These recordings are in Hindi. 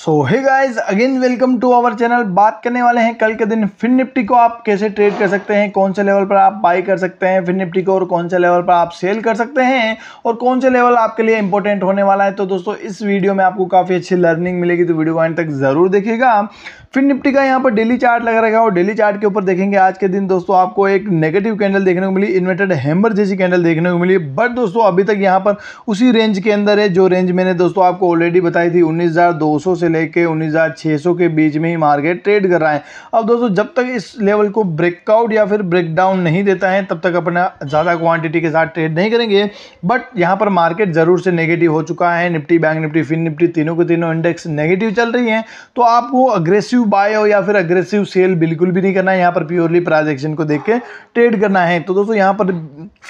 so hey guys again welcome to our channel बात करने वाले हैं कल के दिन फिन निफ्टी को आप कैसे ट्रेड कर सकते हैं कौन से लेवल पर आप बाई कर सकते हैं फिन निफ्टी को और कौन से लेवल पर आप सेल कर सकते हैं और कौन से लेवल आपके लिए इंपॉर्टेंट होने वाला है तो दोस्तों इस वीडियो में आपको काफ़ी अच्छी लर्निंग मिलेगी तो वीडियो को एंड तक ज़रूर देखिएगा फिन निफ्टी का यहाँ पर डेली चार्ट लगा रहेगा और डेली चार्ट के ऊपर देखेंगे आज के दिन दोस्तों आपको एक नेगेटिव कैंडल देखने को मिली इन्वर्टेड हैमर जैसी कैंडल देखने को मिली बट दोस्तों अभी तक यहाँ पर उसी रेंज के अंदर है जो रेंज मैंने दोस्तों आपको ऑलरेडी बताई थी उन्नीस से लेके उन्नीस के बीच में ही मार्केट ट्रेड कर रहा है अब दोस्तों जब तक इस लेवल को ब्रेकआउट या फिर ब्रेकडाउन नहीं देता है तब तक अपना ज़्यादा क्वांटिटी के साथ ट्रेड नहीं करेंगे बट यहाँ पर मार्केट ज़रूर से नेगेटिव हो चुका है Nifty bank Nifty fin Nifty तीनों के तीनों इंडेक्स नेगेटिव चल रही हैं तो आपको अग्रेसिव बाय हो या फिर अग्रेसिव सेल बिल्कुल भी नहीं करना है यहाँ पर प्योरली प्राइज को देख के ट्रेड करना है तो दोस्तों यहाँ पर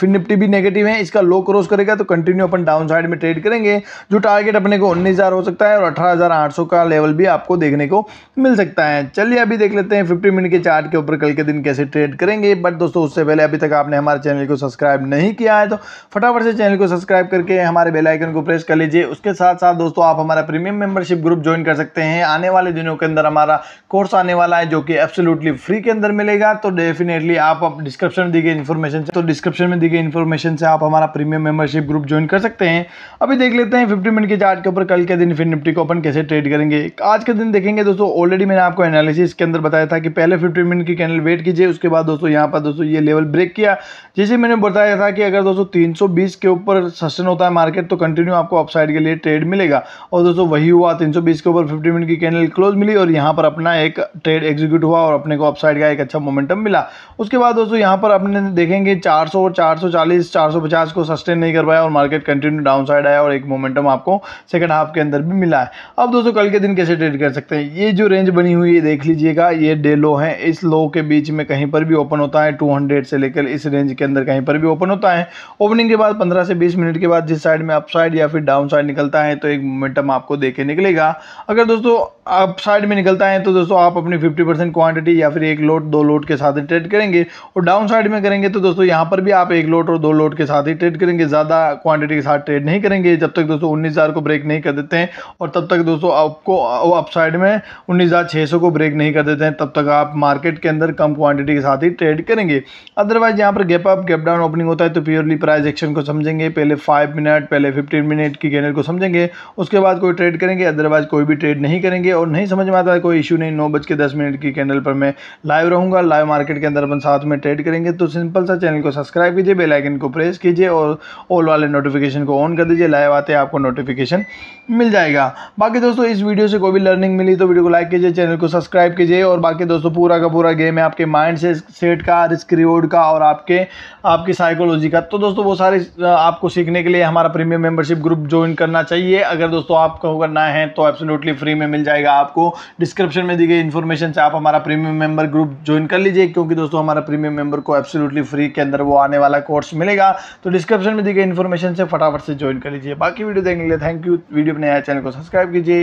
फिन निफ्टी भी नेगेटिव है इसका लो क्रॉस करेगा तो कंटिन्यू अपन डाउन साइड में ट्रेड करेंगे जो टारगेट अपने को उन्नीस हो सकता है और अठारह का लेवल भी आपको देखने को मिल सकता है चलिए अभी देख लेते हैं फिफ्टी मिनट के चार्ट के ऊपर कल के दिन कैसे ट्रेड करेंगे बट दोस्तों उससे पहले अभी तक आपने हमारे चैनल को सब्सक्राइब नहीं किया है तो फटाफट से चैनल को सब्सक्राइब करके हमारे बेलाइकन को प्रेस कर लीजिए उसके साथ साथ दोस्तों आप हमारा प्रीमियम मेंबरशिप ग्रुप ज्वाइन कर सकते हैं आने वाले दिनों के अंदर हमारा कोर्स आने वाला है जो कि एब्सोल्युटली फ्री के अंदर मिलेगा तो डेफिनेटली आप डिस्क्रिप्शन तो में दी गई इन्फॉर्मेशन तो डिस्क्रिप्शन में दी गई इन्फॉर्मेशन से आप हमारा प्रीमियम मेंबरशिप ग्रुप ज्वाइन कर सकते हैं अभी देख लेते हैं 50 मिनट के चार्ट के ऊपर कल के दिन फिर निफ्टी को ओपन कैसे ट्रेड करेंगे आज के दिन देखेंगे दोस्तों ऑलरेडी मैंने आपको एनालिसिस के अंदर बताया था कि पहले फिफ्टीन मिनट की कैंडल वेट कीजिए उसके बाद दोस्तों यहाँ पर दोस्तों ये लेवल ब्रेक किया जैसे मैंने बताया था कि अगर दोस्तों तीन के ऊपर सस्टेन होता है मार्केट तो कंटिन्यू आपको अपसाइड के लिए ट्रेड मिलेगा और दोस्तों वही हुआ तीन के ऊपर फिफ्टी मिनट की कैंडल क्लोज मिली और यहाँ पर अपना एक ट्रेड एग्जीक्यूट हुआ और अपने को अपसाइड का एक अच्छा मोमेंटम मिला उसके बाद दोस्तों यहाँ पर अपने देखेंगे चार सौ 450 को सस्टेन नहीं कर पाया और मार्केट कंटिन्यू डाउन साइड आया और एक मोमेंटम आपको सेकंड हाफ के अंदर भी मिला है अब दोस्तों कल के दिन कैसे ट्रेड कर सकते हैं ये जो रेंज बनी हुई है देख लीजिएगा ये डे लो है इस लो के बीच में कहीं पर भी ओपन होता है 200 से लेकर इस रेंज के अंदर कहीं पर भी ओपन होता है ओपनिंग के बाद 15 से 20 मिनट के बाद जिस साइड में अपसाइड या फिर डाउन साइड निकलता है तो एक मोमेंटम आपको देखे निकलेगा अगर दोस्तों अप साइड में निकलता है तो दोस्तों आप अपनी 50 परसेंट क्वांटिटी या फिर एक लोट दो लोट के साथ ही ट्रेड करेंगे और डाउन साइड में करेंगे तो दोस्तों यहाँ पर भी आप एक लोट और दो लोट के साथ ही ट्रेड करेंगे ज़्यादा क्वांटिटी के साथ ट्रेड नहीं करेंगे जब तक दोस्तों उन्नीस को ब्रेक नहीं कर देते हैं और तब तक दोस्तों आपको अपसाइड में उन्नीस हज़ार छः सौ को ब्रेक नहीं कर देते हैं तब तक आप मार्केट के अंदर कम क्वांटिटी के साथ ही ट्रेड करेंगे अदरवाइज यहाँ पर gap up gap down opening होता है तो प्योरली प्राइस एक्शन को समझेंगे पहले फाइव मिनट पहले फिफ्टीन मिनट की गैनर को समझेंगे उसके बाद कोई ट्रेड करेंगे अदरवाइज कोई भी ट्रेड नहीं करेंगे और नहीं समझ में आता है कोई इशू नहीं नौ बज के दस मिनट की कैंडल पर मैं लाइव रहूँगा लाइव मार्केट के अंदर अपन साथ में ट्रेड करेंगे तो सिंपल सा चैनल को सब्सक्राइब कीजिए बेलाइकन को प्रेस कीजिए और ऑल वाले नोटिफिकेशन को ऑन कर दीजिए लाइव आते हैं आपको नोटिफिकेशन मिल जाएगा बाकी दोस्तों इस वीडियो से कोई भी लर्निंग मिली तो वीडियो को लाइक कीजिए चैनल को सब्सक्राइब कीजिए और बाकी दोस्तों पूरा का पूरा गेम है आपके माइंड से सेट का रिस्क रिवॉर्ड का और आपके आपकी साइकोलॉजी का तो दोस्तों वो सारे आपको सीखने के लिए हमारा प्रीमियम मेंबरशिप ग्रुप ज्वाइन करना चाहिए अगर दोस्तों आपको करना है तो एब्सोल्युटली फ्री में मिल जाएगा आपको डिस्क्रिप्शन में दी गई इन्फॉर्मेशन से आप हमारा प्रीमियम मेंबर ग्रुप ज्वाइन कर लीजिए क्योंकि दोस्तों हमारा प्रीमियम मेंबर को एब्सोल्युटली फ्री के अंदर वो आने वाला कोर्स मिलेगा तो डिस्क्रिप्शन में दी गई इन्फॉर्मेशन से फटाफट से ज्वाइन कर लीजिए बाकी वीडियो देखने के लिए थैंक यू वीडियो बनाया चैनल को सब्सक्राइब कीजिए